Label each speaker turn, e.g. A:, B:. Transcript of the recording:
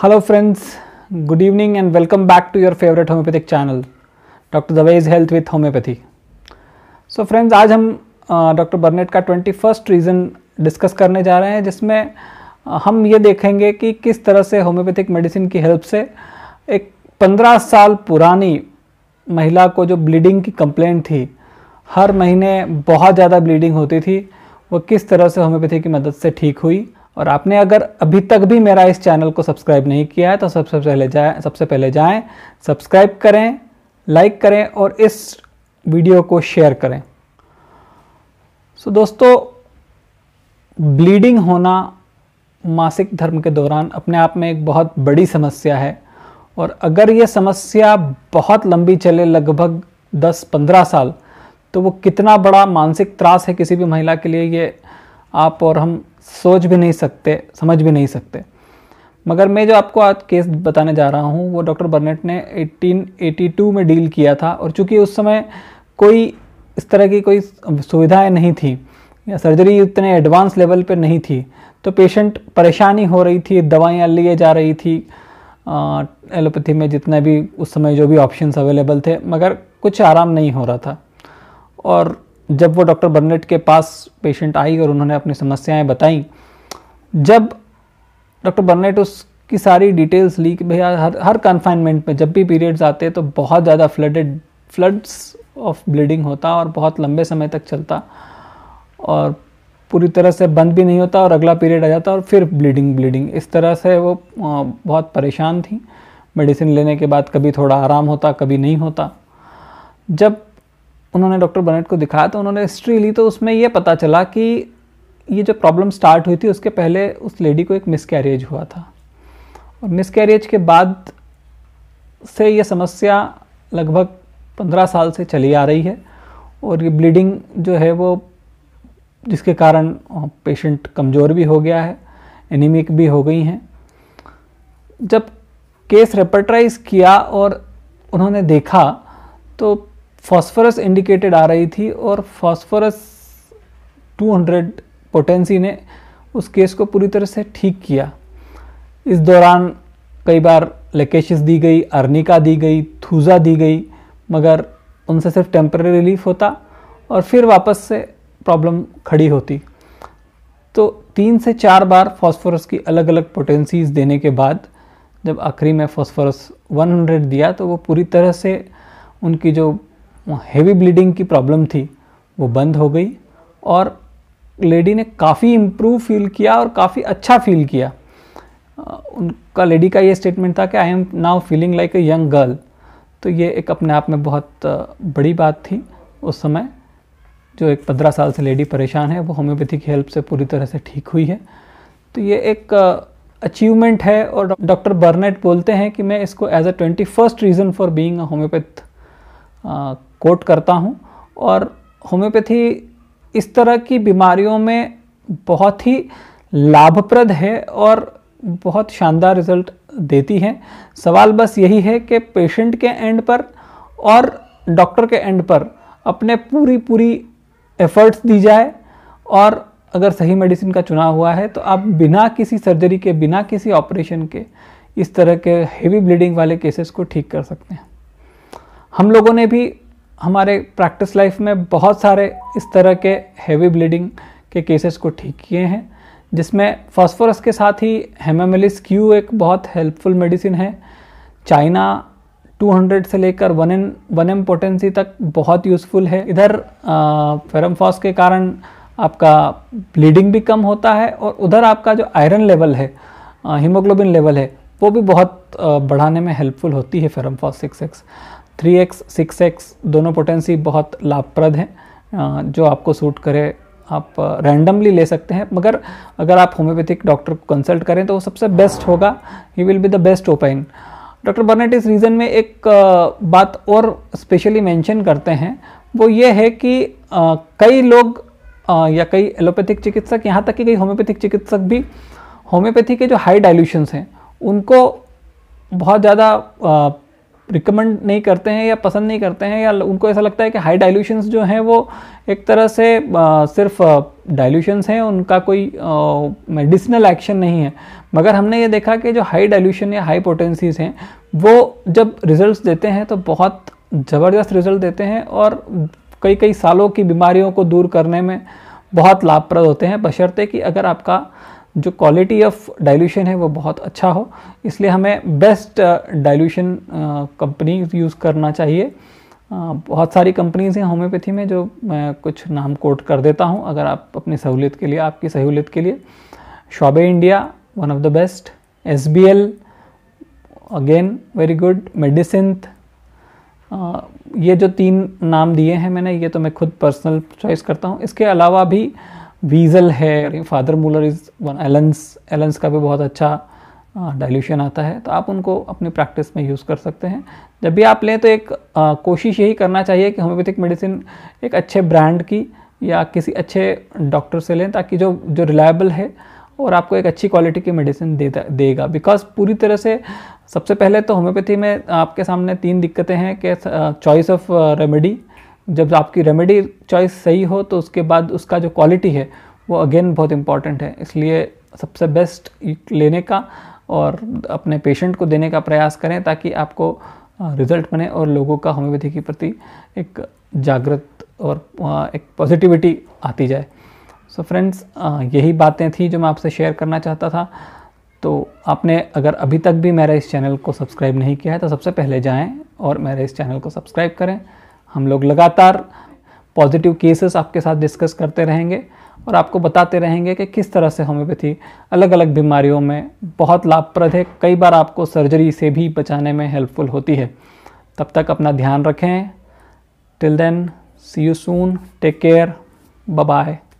A: Hello friends, good evening and welcome back to your favorite homeopathic channel, Dr. Is health with homeopathy so friends आज हम doctor बर्नेट का twenty first reason discuss करने जा रहे हैं जिसमें हम ये देखेंगे कि किस तरह से होम्योपैथिक मेडिसिन की हेल्प से एक पंद्रह साल पुरानी महिला को जो ब्लीडिंग की कंप्लेन थी हर महीने बहुत ज़्यादा ब्लीडिंग होती थी वो किस तरह से होम्योपैथी की मदद से ठीक हुई और आपने अगर अभी तक भी मेरा इस चैनल को सब्सक्राइब नहीं किया है तो सबसे पहले जाए सबसे पहले जाएँ सब्सक्राइब करें लाइक करें और इस वीडियो को शेयर करें सो so, दोस्तों ब्लीडिंग होना मासिक धर्म के दौरान अपने आप में एक बहुत बड़ी समस्या है और अगर ये समस्या बहुत लंबी चले लगभग 10-15 साल तो वो कितना बड़ा मानसिक त्रास है किसी भी महिला के लिए ये आप और हम सोच भी नहीं सकते समझ भी नहीं सकते मगर मैं जो आपको आज केस बताने जा रहा हूँ वो डॉक्टर बर्नेट ने 1882 में डील किया था और चूंकि उस समय कोई इस तरह की कोई सुविधाएं नहीं थी या सर्जरी इतने एडवांस लेवल पर नहीं थी तो पेशेंट परेशानी हो रही थी दवाइयाँ लिए जा रही थी एलोपैथी में जितने भी उस समय जो भी ऑप्शंस अवेलेबल थे मगर कुछ आराम नहीं हो रहा था और जब वो डॉक्टर बर्नेट के पास पेशेंट आई और उन्होंने अपनी समस्याएं बताई जब डॉक्टर बर्नेट उसकी सारी डिटेल्स ली कि भैया हर हर कन्फाइनमेंट में जब भी पीरियड्स आते हैं तो बहुत ज़्यादा फ्लडेड फ्लड्स ऑफ ब्लीडिंग होता और बहुत लंबे समय तक चलता और पूरी तरह से बंद भी नहीं होता और अगला पीरियड आ जाता और फिर ब्लीडिंग ब्लीडिंग इस तरह से वो बहुत परेशान थी मेडिसिन लेने के बाद कभी थोड़ा आराम होता कभी नहीं होता जब उन्होंने डॉक्टर बनेट को दिखाया तो उन्होंने हिस्ट्री ली तो उसमें ये पता चला कि ये जो प्रॉब्लम स्टार्ट हुई थी उसके पहले उस लेडी को एक मिसकैरेज हुआ था और मिसकैरेज के बाद से ये समस्या लगभग पंद्रह साल से चली आ रही है और ये ब्लीडिंग जो है वो जिसके कारण पेशेंट कमज़ोर भी हो गया है एनीमिक भी हो गई हैं जब केस रेपर्टराइज किया और उन्होंने देखा तो फॉस्फोरस इंडिकेटेड आ रही थी और फॉस्फोरस 200 पोटेंसी ने उस केस को पूरी तरह से ठीक किया इस दौरान कई बार लेकेशिस दी गई अर्निका दी गई थूजा दी गई मगर उनसे सिर्फ टेम्प्रेरी रिलीफ होता और फिर वापस से प्रॉब्लम खड़ी होती तो तीन से चार बार फॉस्फोरस की अलग अलग पोटेंसीज देने के बाद जब आखिरी में फॉस्फोरस 100 दिया तो वो पूरी तरह से उनकी जो हैवी ब्लीडिंग की प्रॉब्लम थी वो बंद हो गई और लेडी ने काफ़ी इम्प्रूव फील किया और काफ़ी अच्छा फील किया उनका लेडी का ये स्टेटमेंट था कि I am now feeling like a young girl तो ये एक अपने आप में बहुत बड़ी बात थी उस समय जो एक पंद्रह साल से लेडी परेशान है वो होम्योपैथी की हेल्प से पूरी तरह से ठीक हुई है तो ये एक अचीवमेंट है और डॉक्टर बर्नेट बोलते हैं कि मैं इसको as a twenty first reason for being a homeopath quote करता हूँ और होम्योपैथी इस तरह की बीमारियों में बहुत ही लाभप्रद है और बहुत शानदार रिजल्ट देती है सवाल बस यही है कि पेशेंट के एंड पर और डॉक्टर के एंड पर अपने पूरी पूरी एफर्ट्स दी जाए और अगर सही मेडिसिन का चुनाव हुआ है तो आप बिना किसी सर्जरी के बिना किसी ऑपरेशन के इस तरह के हेवी ब्लीडिंग वाले केसेस को ठीक कर सकते हैं हम लोगों ने भी हमारे प्रैक्टिस लाइफ में बहुत सारे इस तरह के हेवी ब्लीडिंग के केसेस को ठीक किए हैं जिसमें फॉस्फोरस के साथ ही हेमामिलिस क्यू एक बहुत हेल्पफुल मेडिसिन है चाइना 200 से लेकर one N one M potency तक बहुत यूज़फुल है इधर फेरमफॉस के कारण आपका ब्लीडिंग भी कम होता है और उधर आपका जो आयरन लेवल है हीमोग्लोबिन लेवल है वो भी बहुत बढ़ाने में हेल्पफुल होती है ferrum phos six X three X six X दोनों पोटेंसी बहुत लाभप्रद हैं जो आपको सूट करे आप रैंडमली ले सकते हैं मगर अगर आप होम्योपैथिक डॉक्टर को कंसल्ट करें तो वो सबसे बेस्ट होगा he will be the best opine doctor Burnett इस रीज़न में एक बात और स्पेशली मेंशन करते हैं वो ये है कि कई लोग या कई एलोपैथिक चिकित्सक यहाँ तक कि कई होम्योपैथिक चिकित्सक भी होम्योपैथी के जो हाई डायल्यूशंस हैं उनको बहुत ज़्यादा रिकमेंड नहीं करते हैं या पसंद नहीं करते हैं या उनको ऐसा लगता है कि हाई डाइल्यूशंस जो हैं वो एक तरह से सिर्फ डाइल्यूशंस हैं उनका कोई मेडिसिनल एक्शन नहीं है मगर हमने ये देखा कि जो हाई डाइल्यूशन या हाई पोटेंसीज हैं वो जब रिजल्ट्स देते हैं तो बहुत ज़बरदस्त रिजल्ट देते हैं और कई कई सालों की बीमारियों को दूर करने में बहुत लाभप्रद होते हैं बशर्ते कि अगर आपका जो क्वालिटी ऑफ डाइल्यूशन है वो बहुत अच्छा हो इसलिए हमें बेस्ट डाइल्यूशन कंपनी यूज़ करना चाहिए uh, बहुत सारी कंपनीज़ हैं होम्योपैथी में जो मैं कुछ नाम कोट कर देता हूँ अगर आप अपनी सहूलियत के लिए आपकी सहूलियत के लिए Schwabe India one of the best S B L again very good medicine ये जो तीन नाम दिए हैं मैंने ये तो मैं खुद पर्सनल चॉइस करता हूँ इसके अलावा भी वीजल है फादर मूलर इज़ वन एलेंस एलेंस का भी बहुत अच्छा डाइल्यूशन आता है तो आप उनको अपनी प्रैक्टिस में यूज़ कर सकते हैं जब भी आप लें तो एक आ, कोशिश यही करना चाहिए कि होम्योपैथिक मेडिसिन एक अच्छे ब्रांड की या किसी अच्छे डॉक्टर से लें ताकि जो जो रिलायबल है और आपको एक अच्छी क्वालिटी की मेडिसिन दे देगा बिकॉज पूरी तरह से सबसे पहले तो होम्योपैथी में आपके सामने तीन दिक्कतें हैं कि चॉइस ऑफ रेमेडी जब आपकी रेमेडी चॉइस सही हो तो उसके बाद उसका जो क्वालिटी है वो अगेन बहुत इम्पॉर्टेंट है इसलिए सबसे बेस्ट लेने का और अपने पेशेंट को देने का प्रयास करें ताकि आपको रिजल्ट बने और लोगों का होम्योपैथी के प्रति एक जागृत और एक पॉजिटिविटी आती जाए सो so फ्रेंड्स यही बातें थी जो मैं आपसे शेयर करना चाहता था तो आपने अगर अभी तक भी मेरा इस चैनल को सब्सक्राइब नहीं किया है तो सबसे पहले जाएं और मेरे इस चैनल को सब्सक्राइब करें हम लोग लगातार पॉजिटिव केसेस आपके साथ डिस्कस करते रहेंगे और आपको बताते रहेंगे कि किस तरह से होम्योपैथी अलग अलग बीमारियों में बहुत लाभप्रद है कई बार आपको सर्जरी से भी बचाने में हेल्पफुल होती है तब तक अपना ध्यान रखें till then see you soon take care bye